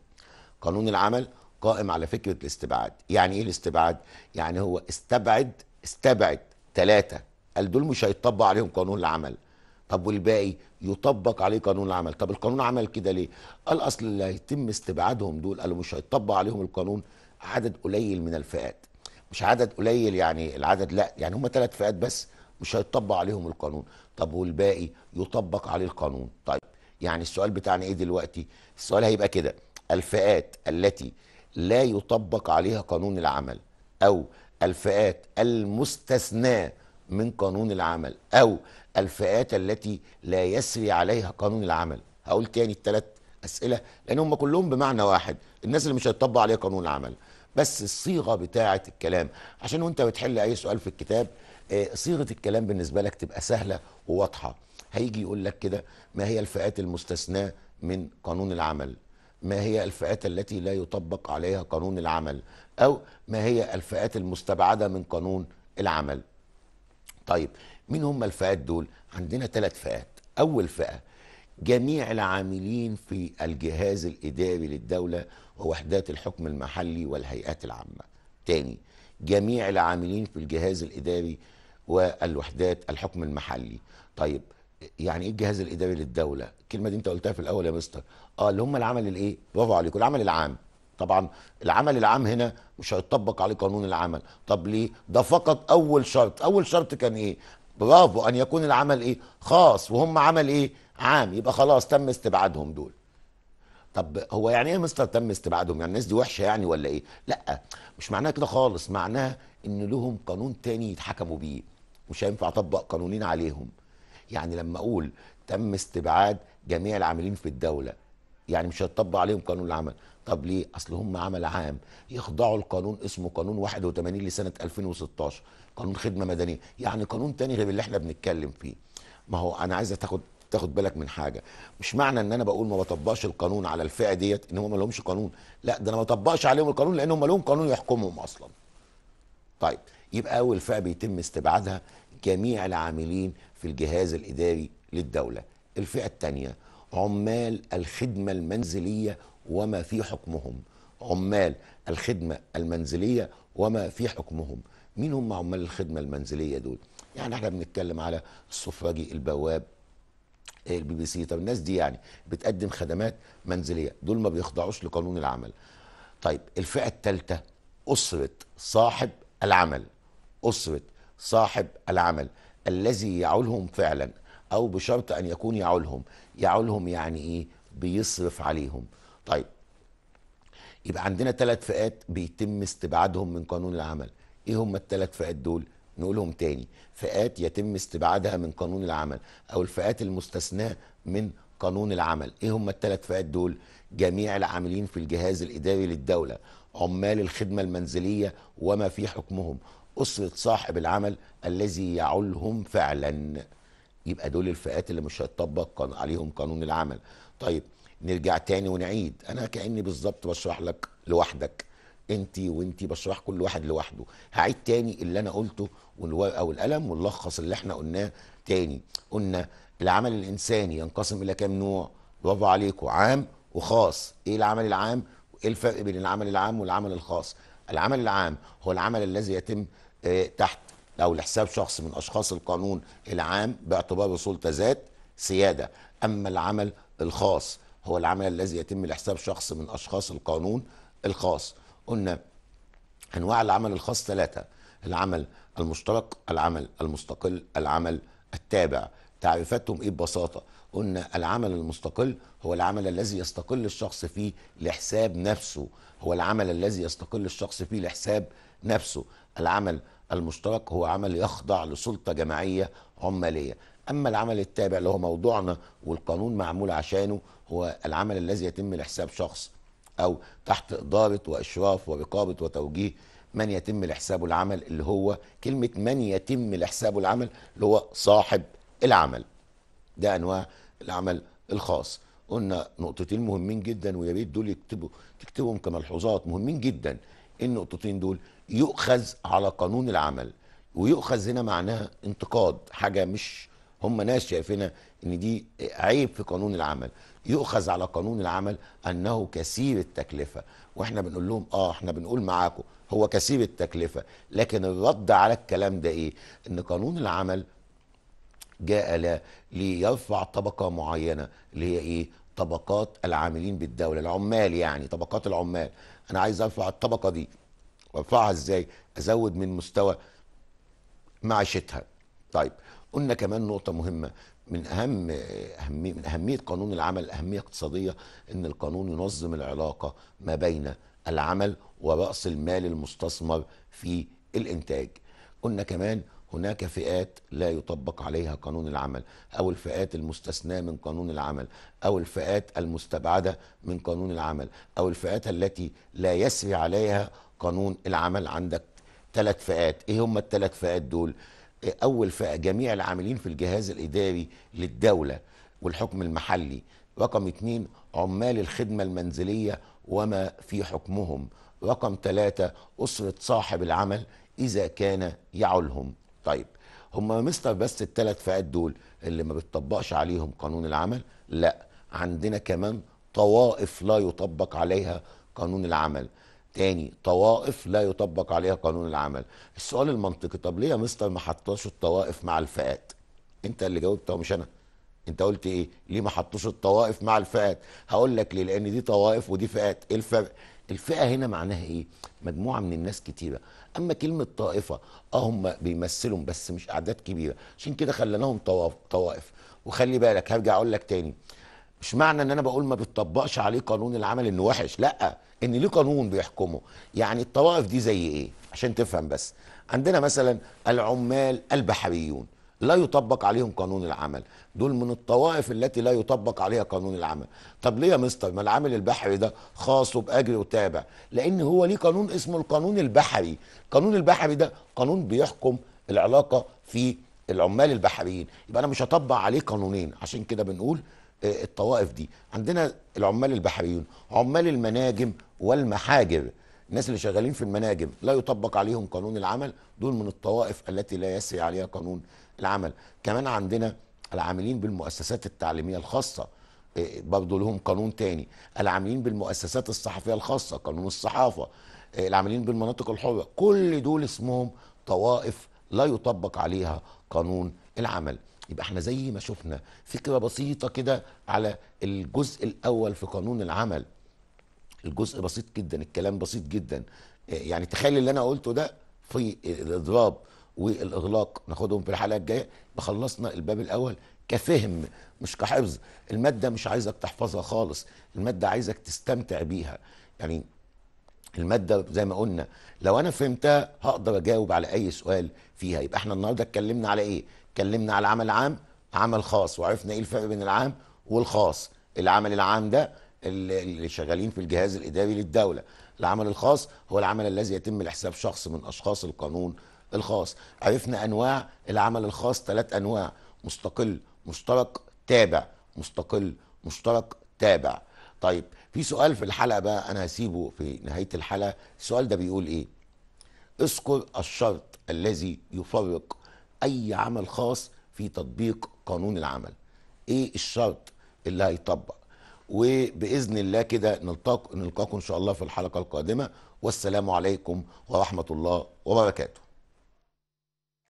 قانون العمل قائم على فكره الاستبعاد يعني ايه الاستبعاد يعني هو استبعد استبعد ثلاثه قال دول مش هيتطبق عليهم قانون العمل طب والباقي يطبق عليه قانون العمل طب القانون عمل كده ليه قال اصل اللي هيتم استبعادهم دول قالوا مش هيطبق عليهم القانون عدد قليل من الفئات مش عدد قليل يعني العدد لا يعني هم ثلاث فئات بس مش هيطبق عليهم القانون طب والباقي يطبق عليه القانون طيب يعني السؤال بتاعنا ايه دلوقتي السؤال هيبقى كده الفئات التي لا يطبق عليها قانون العمل او الفئات المستثناه من قانون العمل او الفئات التي لا يسري عليها قانون العمل هقول تاني التلات اسئله لان هم كلهم بمعنى واحد الناس اللي مش هيطبق عليها قانون العمل بس الصيغه بتاعه الكلام عشان وانت بتحل اي سؤال في الكتاب آه، صيغه الكلام بالنسبه لك تبقى سهله وواضحه هيجي يقول لك كده ما هي الفئات المستثناه من قانون العمل ما هي الفئات التي لا يطبق عليها قانون العمل او ما هي الفئات المستبعده من قانون العمل طيب مين هم الفئات دول عندنا ثلاث فئات اول فئه جميع العاملين في الجهاز الاداري للدوله ووحدات الحكم المحلي والهيئات العامه تاني جميع العاملين في الجهاز الاداري والوحدات الحكم المحلي طيب يعني ايه الجهاز الاداري للدوله الكلمه دي انت قلتها في الاول يا مستر اه اللي هم العمل الايه برافو عليكم العمل العام طبعا العمل العام هنا مش هيطبق عليه قانون العمل طب ليه ده فقط اول شرط اول شرط كان ايه برافو ان يكون العمل ايه خاص وهم عمل ايه عام يبقى خلاص تم استبعادهم دول طب هو يعني ايه مستر تم استبعادهم يعني الناس دي وحشه يعني ولا ايه لا مش معناها كده خالص معناها ان لهم قانون تاني يتحكموا بيه مش هينفع اطبق قانونين عليهم يعني لما اقول تم استبعاد جميع العاملين في الدوله يعني مش هتطبق عليهم قانون العمل طب ليه اصل هم عمل عام يخضعوا لقانون اسمه قانون 81 لسنه 2016 قانون خدمه مدنيه يعني قانون تاني غير اللي احنا بنتكلم فيه ما هو انا عايزه تاخد تاخد بالك من حاجه مش معنى ان انا بقول ما بطبقش القانون على الفئه ديت ان هم ما لهمش قانون لا ده انا ما بطبقش عليهم القانون لان هم لهم قانون يحكمهم اصلا طيب يبقى اول فئه بيتم استبعادها جميع العاملين في الجهاز الاداري للدوله الفئه الثانيه عمال الخدمه المنزليه وما في حكمهم عمال الخدمه المنزليه وما في حكمهم مين هم عمال الخدمه المنزليه دول يعني احنا بنتكلم على الصفاجي البواب آه، البي بي سي طب الناس دي يعني بتقدم خدمات منزليه دول ما بيخضعوش لقانون العمل طيب الفئه الثالثه اسره صاحب العمل اسره صاحب العمل الذي يعولهم فعلا او بشرط ان يكون يعولهم يعولهم يعني ايه بيصرف عليهم طيب يبقى عندنا ثلاث فئات بيتم استبعادهم من قانون العمل ايه هم التلات فئات دول نقولهم تاني فئات يتم استبعادها من قانون العمل او الفئات المستثناه من قانون العمل ايه هم التلات فئات دول جميع العاملين في الجهاز الاداري للدوله عمال الخدمه المنزليه وما في حكمهم اسره صاحب العمل الذي يعولهم فعلا يبقى دول الفئات اللي مش هيطبق عليهم قانون العمل طيب نرجع تاني ونعيد انا كاني بالظبط بشرح لك لوحدك انت وانت بشرح كل واحد لوحده هعيد تاني اللي انا قلته او والقلم ونلخص اللي احنا قلناه تاني قلنا العمل الانساني ينقسم الى كام نوع برافو عليكم عام وخاص ايه العمل العام ايه الفرق بين العمل العام والعمل الخاص العمل العام هو العمل الذي يتم آه، تحت او لحساب شخص من اشخاص القانون العام باعتباره سلطه ذات سياده اما العمل الخاص هو العمل الذي يتم لحساب شخص من اشخاص القانون الخاص قلنا انواع العمل الخاص ثلاثه العمل المشترك العمل المستقل العمل التابع تعريفاتهم ايه ببساطه قلنا العمل المستقل هو العمل الذي يستقل الشخص فيه لحساب نفسه هو العمل الذي يستقل الشخص فيه لحساب نفسه العمل المشترك هو عمل يخضع لسلطه جماعيه عماليه اما العمل التابع اللي هو موضوعنا والقانون معمول عشانه هو العمل الذي يتم لحساب شخص او تحت اداره واشراف ورقابه وتوجيه من يتم لحسابه العمل اللي هو كلمه من يتم لحسابه العمل اللي هو صاحب العمل ده انواع العمل الخاص قلنا نقطتين مهمين جدا ويا ريت دول يكتبوا تكتبهم كملحوظات مهمين جدا النقطتين دول يؤخذ على قانون العمل ويؤخذ هنا معناها انتقاد حاجه مش هم ناس شايفينها ان دي عيب في قانون العمل يؤخذ على قانون العمل انه كثير التكلفه واحنا بنقول لهم اه احنا بنقول معاكم هو كثير التكلفه لكن الرد على الكلام ده ايه ان قانون العمل جاء لا ليرفع طبقه معينه اللي هي ايه طبقات العاملين بالدوله العمال يعني طبقات العمال انا عايز ارفع الطبقه دي وارفعها ازاي ازود من مستوى معيشتها طيب قلنا كمان نقطه مهمه من اهم اهميه من اهميه قانون العمل اهميه اقتصاديه ان القانون ينظم العلاقه ما بين العمل وراس المال المستثمر في الانتاج قلنا كمان هناك فئات لا يطبق عليها قانون العمل او الفئات المستثناه من قانون العمل او الفئات المستبعده من قانون العمل او الفئات التي لا يسري عليها قانون العمل عندك ثلاث فئات ايه هم الثلاث فئات دول اول فئه جميع العاملين في الجهاز الاداري للدوله والحكم المحلي رقم اثنين عمال الخدمه المنزليه وما في حكمهم رقم ثلاثة أسرة صاحب العمل إذا كان يعولهم طيب هم مستر بس الثلاث فئات دول اللي ما بتطبقش عليهم قانون العمل لا عندنا كمان طوائف لا يطبق عليها قانون العمل تاني طوائف لا يطبق عليها قانون العمل السؤال المنطقي طب ليه يا مستر ما حطوش الطوائف مع الفئات انت اللي جاوبته مش انا انت قلت ايه ليه ما حطوش الطوائف مع الفئات هقول لك ليه لان دي طوائف ودي فئات ايه الفرق الفئه هنا معناها ايه مجموعه من الناس كتيره اما كلمه طائفه اه هم بيمثلهم بس مش اعداد كبيره عشان كده خليناهم طوائف وخلي بالك هرجع اقول لك تاني مش معنى ان انا بقول ما بتطبقش عليه قانون العمل انه وحش لا ان ليه قانون بيحكمه يعني الطوائف دي زي ايه عشان تفهم بس عندنا مثلا العمال البحريون لا يطبق عليهم قانون العمل دول من الطوائف التي لا يطبق عليها قانون العمل طب ليه يا مستر ما العامل البحري ده خاص باجر وتابع لان هو ليه قانون اسمه القانون البحري القانون البحري ده قانون بيحكم العلاقه في العمال البحريين يبقى انا مش هطبق عليه قانونين عشان كده بنقول آه، الطوائف دي عندنا العمال البحريون عمال المناجم والمحاجر الناس اللي شغالين في المناجم لا يطبق عليهم قانون العمل دول من الطوائف التي لا يسري عليها قانون العمل كمان عندنا العاملين بالمؤسسات التعليمية الخاصة آه، برضه لهم قانون تاني العاملين بالمؤسسات الصحفية الخاصة قانون الصحافة آه، العاملين بالمناطق الحرة كل دول اسمهم طوائف لا يطبق عليها قانون العمل يبقى احنا زي ما شفنا فكرة بسيطة كده على الجزء الأول في قانون العمل الجزء بسيط جدا الكلام بسيط جدا آه، يعني تخيل اللي انا قلته ده في الاضراب والاغلاق ناخدهم في الحلقه الجايه خلصنا الباب الاول كفهم مش كحفظ الماده مش عايزك تحفظها خالص الماده عايزك تستمتع بيها يعني المادة زي ما قلنا لو أنا فهمتها هقدر أجاوب على أي سؤال فيها يبقى إحنا النهاردة اتكلمنا على إيه؟ اتكلمنا على عمل عام عمل خاص وعرفنا إيه الفرق بين العام والخاص العمل العام ده اللي شغالين في الجهاز الاداري للدوله العمل الخاص هو العمل الذي يتم لحساب شخص من اشخاص القانون الخاص عرفنا انواع العمل الخاص ثلاث انواع مستقل مشترك تابع مستقل مشترك تابع طيب في سؤال في الحلقه بقى انا هسيبه في نهايه الحلقه السؤال ده بيقول ايه اذكر الشرط الذي يفرق اي عمل خاص في تطبيق قانون العمل ايه الشرط اللي هيطبق وباذن الله كده نلتقي نلقاكم ان شاء الله في الحلقه القادمه والسلام عليكم ورحمه الله وبركاته